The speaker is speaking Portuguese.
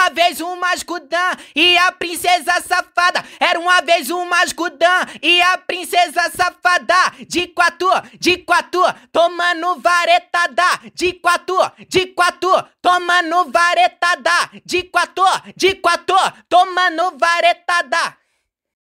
uma vez um mascudã e a princesa safada. Era uma vez um mascudã e a princesa safada. De quatro, de quatro, tomando varetada. De quatro, de quatro, tomando varetada. De quatro, de quatro, tomando varetada.